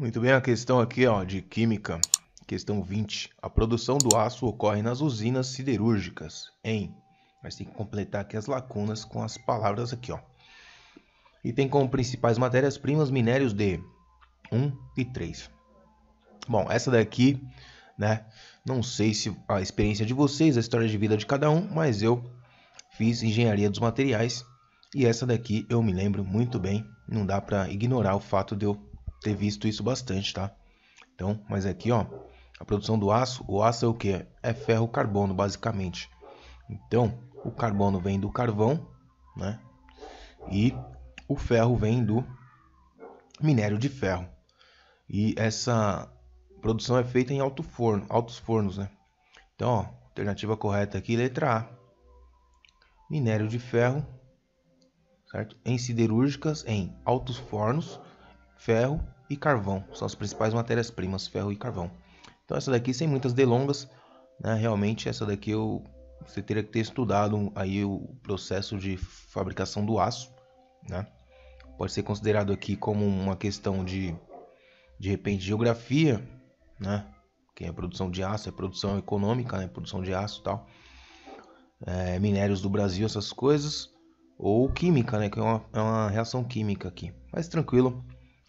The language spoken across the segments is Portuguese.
Muito bem, a questão aqui ó, de química, questão 20. A produção do aço ocorre nas usinas siderúrgicas em... Mas tem que completar aqui as lacunas com as palavras aqui, ó. E tem como principais matérias-primas minérios de 1 e 3. Bom, essa daqui, né? Não sei se a experiência de vocês, a história de vida de cada um, mas eu fiz engenharia dos materiais e essa daqui eu me lembro muito bem. Não dá para ignorar o fato de eu ter visto isso bastante, tá? Então, mas aqui, ó, a produção do aço, o aço é o que? É ferro carbono, basicamente. Então, o carbono vem do carvão, né? E o ferro vem do minério de ferro. E essa produção é feita em alto forno, altos fornos, né? Então, ó, alternativa correta aqui, letra A. Minério de ferro, certo? Em siderúrgicas, em altos fornos, ferro e carvão. São as principais matérias-primas, ferro e carvão. Então essa daqui, sem muitas delongas, né, realmente essa daqui eu, você teria que ter estudado aí o processo de fabricação do aço. Né? Pode ser considerado aqui como uma questão de, de repente, geografia, né? que é produção de aço, é produção econômica, né? produção de aço e tal. É, minérios do Brasil, essas coisas. Ou química, né? Que é uma, é uma reação química aqui. Mas tranquilo,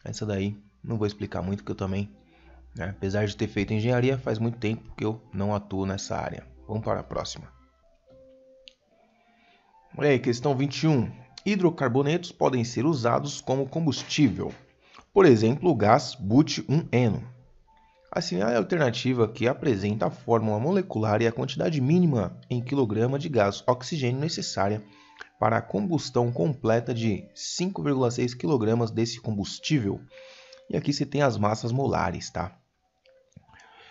essa daí não vou explicar muito que eu também, né, apesar de ter feito engenharia, faz muito tempo que eu não atuo nessa área. Vamos para a próxima. Olha aí, questão 21. Hidrocarbonetos podem ser usados como combustível. Por exemplo, o gás but 1 eno Assinale a alternativa que apresenta a fórmula molecular e é a quantidade mínima em quilograma de gás oxigênio necessária para a combustão completa de 5,6 kg desse combustível e aqui você tem as massas molares, tá?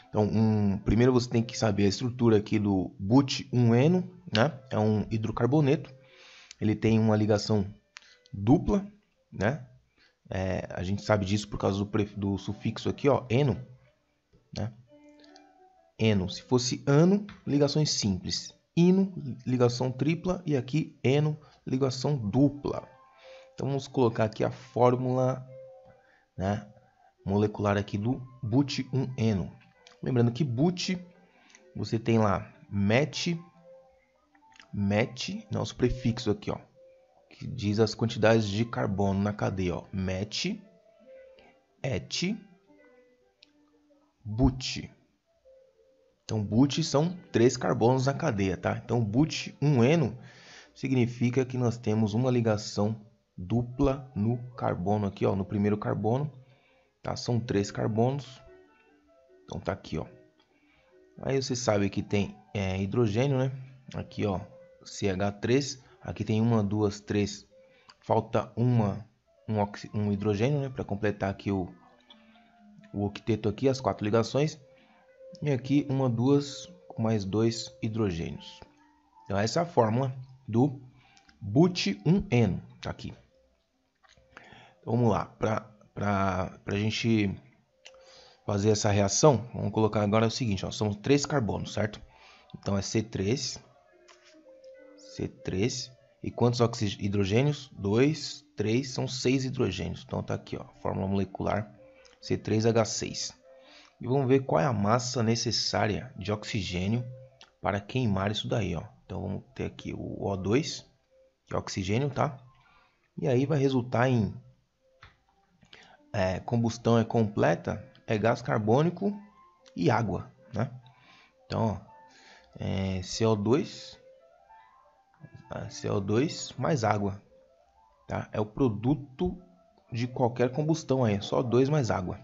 Então, um, primeiro você tem que saber a estrutura aqui do but-1-eno, né? É um hidrocarboneto. Ele tem uma ligação dupla, né? É, a gente sabe disso por causa do, do sufixo aqui, ó, eno, né? Eno. Se fosse ano, ligações simples. Ino, ligação tripla. E aqui, eno, ligação dupla. Então, vamos colocar aqui a fórmula né, molecular aqui do but-1-eno. Lembrando que but, você tem lá met, met, nosso né, prefixo aqui, ó, que diz as quantidades de carbono na cadeia, ó, met, et, but. Então, but são três carbonos na cadeia, tá? Então, but 1-eno significa que nós temos uma ligação dupla no carbono aqui, ó, no primeiro carbono, tá? São três carbonos, então tá aqui, ó. Aí você sabe que tem é, hidrogênio, né? Aqui, ó, CH3, aqui tem uma, duas, três, falta uma, um, um hidrogênio, né? Para completar aqui o, o octeto aqui, as quatro ligações, e aqui uma, duas, mais dois hidrogênios. Então essa é a fórmula do but 1 eno tá aqui. Vamos lá, para a gente fazer essa reação, vamos colocar agora o seguinte, ó, são três carbonos, certo? Então é C3, C3, e quantos hidrogênios? 2, 3, são seis hidrogênios. Então tá aqui, ó, fórmula molecular C3H6. E vamos ver qual é a massa necessária de oxigênio para queimar isso daí, ó. Então vamos ter aqui o O2, que é oxigênio, tá? E aí vai resultar em é, combustão é completa é gás carbônico e água, né? Então, ó, é CO2, é, CO2 mais água, tá? É o produto de qualquer combustão aí, é só dois mais água.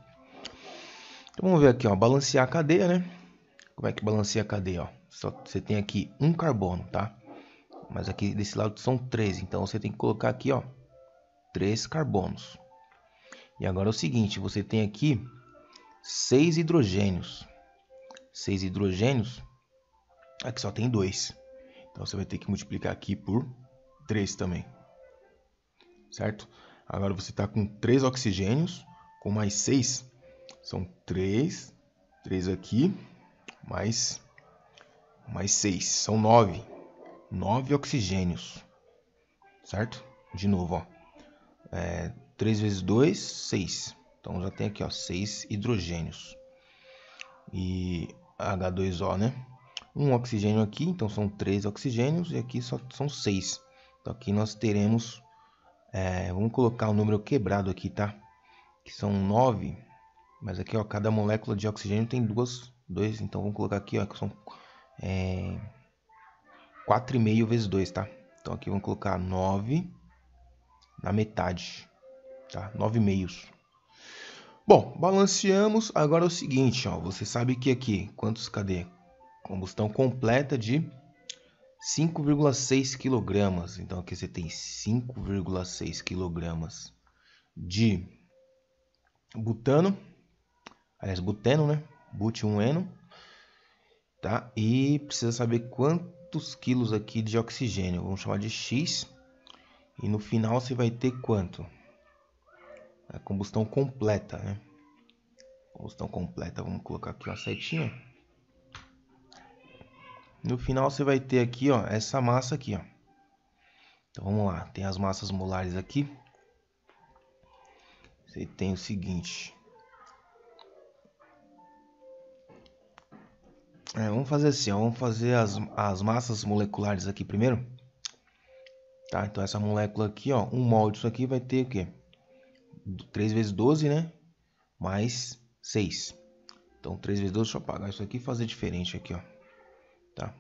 Então vamos ver aqui, ó, balancear a cadeia, né? Como é que balanceia a cadeia, ó? Só você tem aqui um carbono, tá? Mas aqui desse lado são três, então você tem que colocar aqui, ó, três carbonos. E agora é o seguinte, você tem aqui seis hidrogênios. Seis hidrogênios, aqui só tem dois. Então você vai ter que multiplicar aqui por 3 também. Certo? Agora você está com 3 oxigênios, com mais 6, são 3, 3 aqui, mais, mais 6, são 9. 9 oxigênios, certo? De novo, ó. É, 3 vezes 2, 6. Então já tem aqui, ó, 6 hidrogênios. E H2O, né? Um oxigênio aqui, então são 3 oxigênios e aqui só são 6. Então aqui nós teremos, é, vamos colocar o um número quebrado aqui, tá? Que são 9, mas aqui, ó, cada molécula de oxigênio tem 2, dois, então vamos colocar aqui, ó, que são é, 4,5 vezes 2, tá? Então aqui vamos colocar 9 na metade tá? Nove meios. Bom, balanceamos. Agora é o seguinte, ó. Você sabe que aqui, quantos, cadê? Combustão completa de 5,6 kg. Então aqui você tem 5,6 kg de butano. Aliás, buteno, né? but-1-eno Tá? E precisa saber quantos quilos aqui de oxigênio. Vamos chamar de X. E no final você vai ter quanto? a combustão completa, né? Combustão completa, vamos colocar aqui uma setinha. No final você vai ter aqui, ó, essa massa aqui, ó. Então vamos lá, tem as massas molares aqui. Você tem o seguinte. É, vamos fazer assim, ó, vamos fazer as, as massas moleculares aqui primeiro. Tá, então essa molécula aqui, ó, um mol disso aqui vai ter o quê? 3 vezes 12, né? Mais 6. Então, 3 vezes 12, deixa eu apagar isso aqui e fazer diferente aqui, ó. Tá?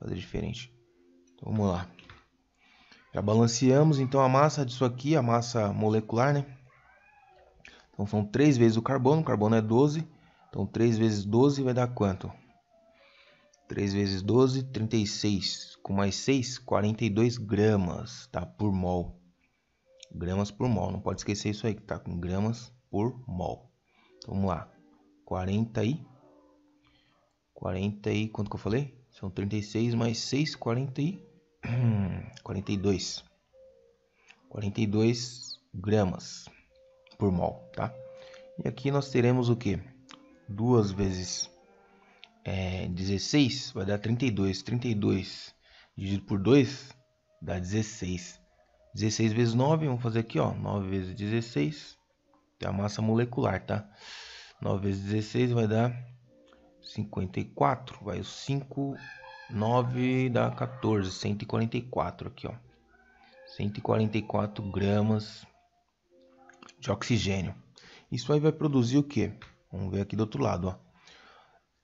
Fazer diferente. Então, vamos lá. Já balanceamos, então, a massa disso aqui, a massa molecular, né? Então, são 3 vezes o carbono, o carbono é 12. Então, 3 vezes 12 vai dar quanto? 3 vezes 12, 36. Com mais 6, 42 gramas, tá? Por mol gramas por mol. Não pode esquecer isso aí que está com gramas por mol. Então, vamos lá. 40 e 40 e quanto que eu falei? São 36 mais 6, 40 e 42. 42 gramas por mol, tá? E aqui nós teremos o que? 2 vezes é, 16 vai dar 32. 32 dividido por 2 dá 16. 16 vezes 9, vamos fazer aqui, ó, 9 vezes 16, é a massa molecular, tá? 9 vezes 16 vai dar 54, vai o 5, 9 dá 14, 144 aqui, ó. 144 gramas de oxigênio. Isso aí vai produzir o que? Vamos ver aqui do outro lado, ó.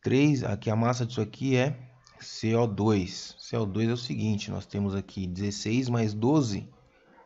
3, aqui a massa disso aqui é CO2. CO2 é o seguinte, nós temos aqui 16 mais 12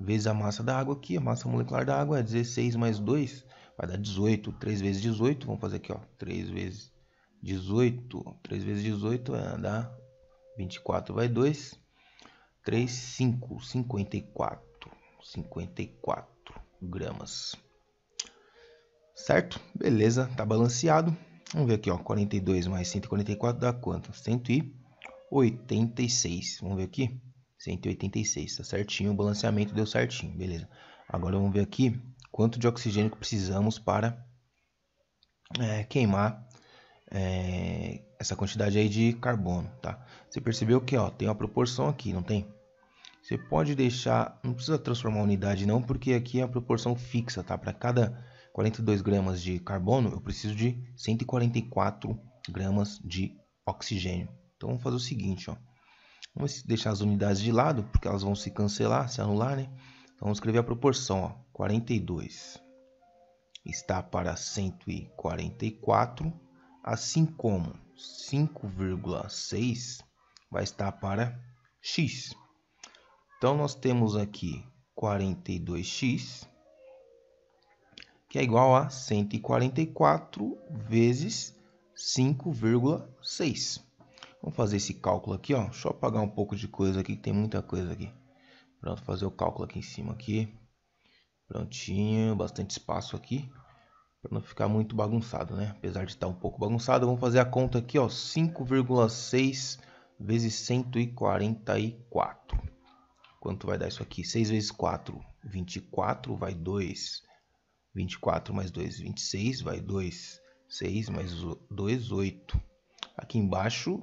vezes a massa da água aqui, a massa molecular da água é 16 mais 2, vai dar 18. 3 vezes 18, vamos fazer aqui, ó, 3 vezes 18, 3 vezes 18 é, vai dar 24, vai 2. 3, 5, 54, 54 gramas. Certo? Beleza, tá balanceado. Vamos ver aqui, ó, 42 mais 144 dá quanto? 186. Vamos ver aqui. 186, tá certinho, o balanceamento deu certinho, beleza. Agora vamos ver aqui quanto de oxigênio precisamos para é, queimar é, essa quantidade aí de carbono, tá? Você percebeu que, ó, tem uma proporção aqui, não tem? Você pode deixar, não precisa transformar a unidade não, porque aqui é a proporção fixa, tá? Para cada 42 gramas de carbono, eu preciso de 144 gramas de oxigênio. Então, vamos fazer o seguinte, ó. Vamos deixar as unidades de lado, porque elas vão se cancelar, se anular, né? Então, vamos escrever a proporção, ó, 42 está para 144, assim como 5,6 vai estar para x. Então, nós temos aqui 42x, que é igual a 144 vezes 5,6. Vamos fazer esse cálculo aqui, ó. Deixa eu apagar um pouco de coisa aqui, que tem muita coisa aqui. Pronto, fazer o cálculo aqui em cima aqui. Prontinho, bastante espaço aqui. Para não ficar muito bagunçado, né? Apesar de estar tá um pouco bagunçado, vamos fazer a conta aqui, ó. 5,6 vezes 144. Quanto vai dar isso aqui? 6 vezes 4, 24, vai 2. 24 mais 2, 26, vai 2. 6 mais 2, 8. Aqui embaixo,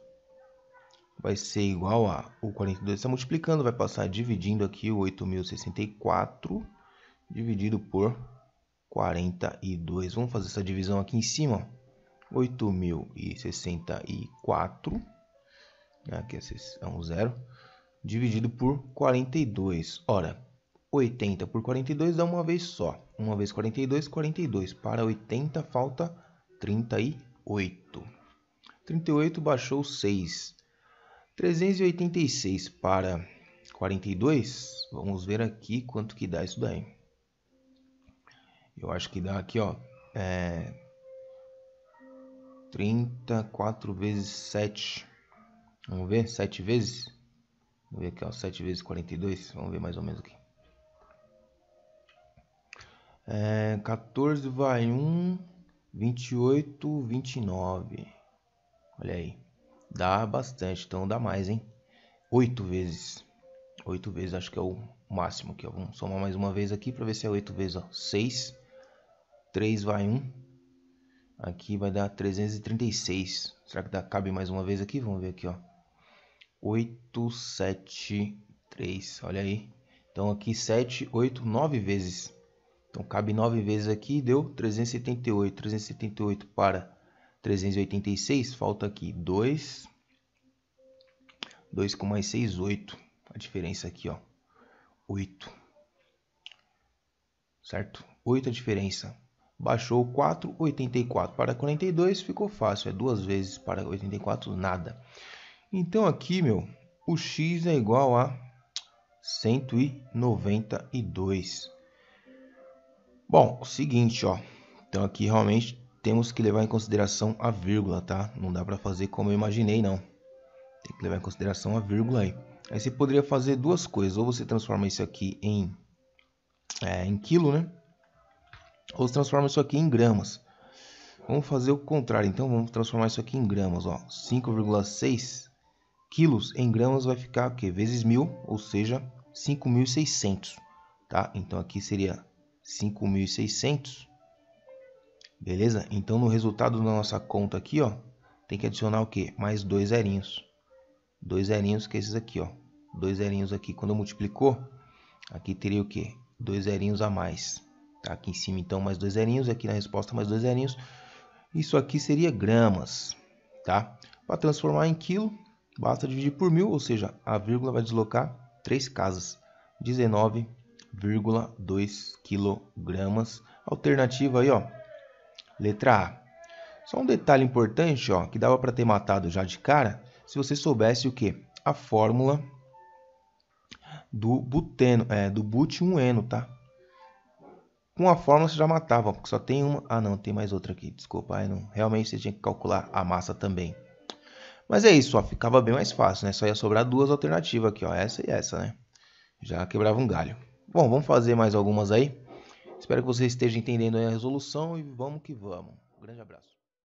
vai ser igual a o 42 está multiplicando, vai passar dividindo aqui o 8.064 dividido por 42. Vamos fazer essa divisão aqui em cima. 8.064, aqui né, é, é um zero, dividido por 42. Ora, 80 por 42 dá uma vez só. Uma vez 42, 42. Para 80 falta 38. 38 baixou 6. 386 para 42, vamos ver aqui quanto que dá isso daí. Eu acho que dá aqui, ó, é 34 vezes 7. Vamos ver, 7 vezes. Vamos ver aqui, ó, 7 vezes 42, vamos ver mais ou menos aqui. É, 14 vai 1, 28, 29. Olha aí dá bastante, então dá mais, hein? Oito vezes. Oito vezes acho que é o máximo aqui, ó. Vamos somar mais uma vez aqui para ver se é oito vezes, ó. Seis. Três vai um. Aqui vai dar 336. Será que dá, cabe mais uma vez aqui? Vamos ver aqui, ó. três Olha aí. Então aqui sete oito nove vezes. Então cabe nove vezes aqui, deu 378. 378 para 386, falta aqui 2. 2 com mais 6, 8. A diferença aqui, ó. 8. Certo? 8 a diferença. Baixou 4, 84 para 42, ficou fácil. É duas vezes para 84, nada. Então aqui, meu, o x é igual a 192. Bom, o seguinte, ó. Então aqui realmente temos que levar em consideração a vírgula, tá? Não dá para fazer como eu imaginei, não. Tem que levar em consideração a vírgula aí. Aí você poderia fazer duas coisas. Ou você transforma isso aqui em, é, em quilo, né? Ou você transforma isso aqui em gramas. Vamos fazer o contrário, então. Vamos transformar isso aqui em gramas, ó. 5,6 quilos em gramas vai ficar o quê? Vezes mil, ou seja, 5.600, tá? Então aqui seria 5.600 Beleza? Então no resultado da nossa conta aqui, ó, tem que adicionar o quê? Mais dois zerinhos. Dois zerinhos que é esses aqui, ó. Dois zerinhos aqui. Quando multiplicou, aqui teria o quê? Dois zerinhos a mais. Tá aqui em cima então mais dois zerinhos, aqui na resposta mais dois zerinhos. Isso aqui seria gramas, tá? Para transformar em quilo, basta dividir por mil, ou seja, a vírgula vai deslocar três casas. 19,2 quilogramas. Alternativa aí, ó, Letra A. Só um detalhe importante, ó, que dava para ter matado já de cara, se você soubesse o que? A fórmula do buteno, é, do but 1-eno, tá? Com a fórmula você já matava, porque só tem uma. Ah, não, tem mais outra aqui, desculpa. Aí não, realmente você tinha que calcular a massa também. Mas é isso, ó, ficava bem mais fácil, né? Só ia sobrar duas alternativas aqui, ó, essa e essa, né? Já quebrava um galho. Bom, vamos fazer mais algumas aí. Espero que você esteja entendendo a resolução e vamos que vamos. Um grande abraço.